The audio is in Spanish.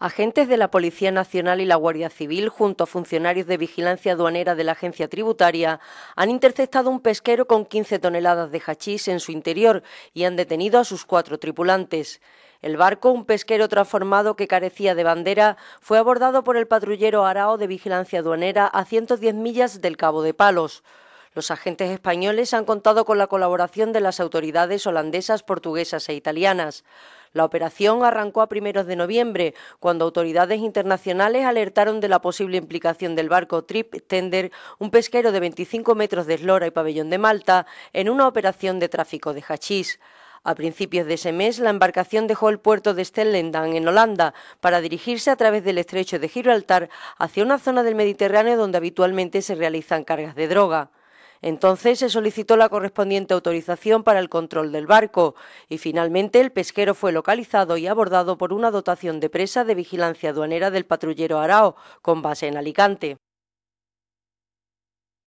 Agentes de la Policía Nacional y la Guardia Civil, junto a funcionarios de vigilancia aduanera de la Agencia Tributaria, han interceptado un pesquero con 15 toneladas de hachís en su interior y han detenido a sus cuatro tripulantes. El barco, un pesquero transformado que carecía de bandera, fue abordado por el patrullero Arao de Vigilancia Aduanera a 110 millas del Cabo de Palos. Los agentes españoles han contado con la colaboración de las autoridades holandesas, portuguesas e italianas. La operación arrancó a primeros de noviembre, cuando autoridades internacionales alertaron de la posible implicación del barco Trip Tender, un pesquero de 25 metros de eslora y pabellón de Malta, en una operación de tráfico de hachís. A principios de ese mes, la embarcación dejó el puerto de Stellendam, en Holanda, para dirigirse a través del estrecho de Gibraltar hacia una zona del Mediterráneo donde habitualmente se realizan cargas de droga. Entonces se solicitó la correspondiente autorización para el control del barco y finalmente el pesquero fue localizado y abordado por una dotación de presa de vigilancia aduanera del patrullero Arao, con base en Alicante.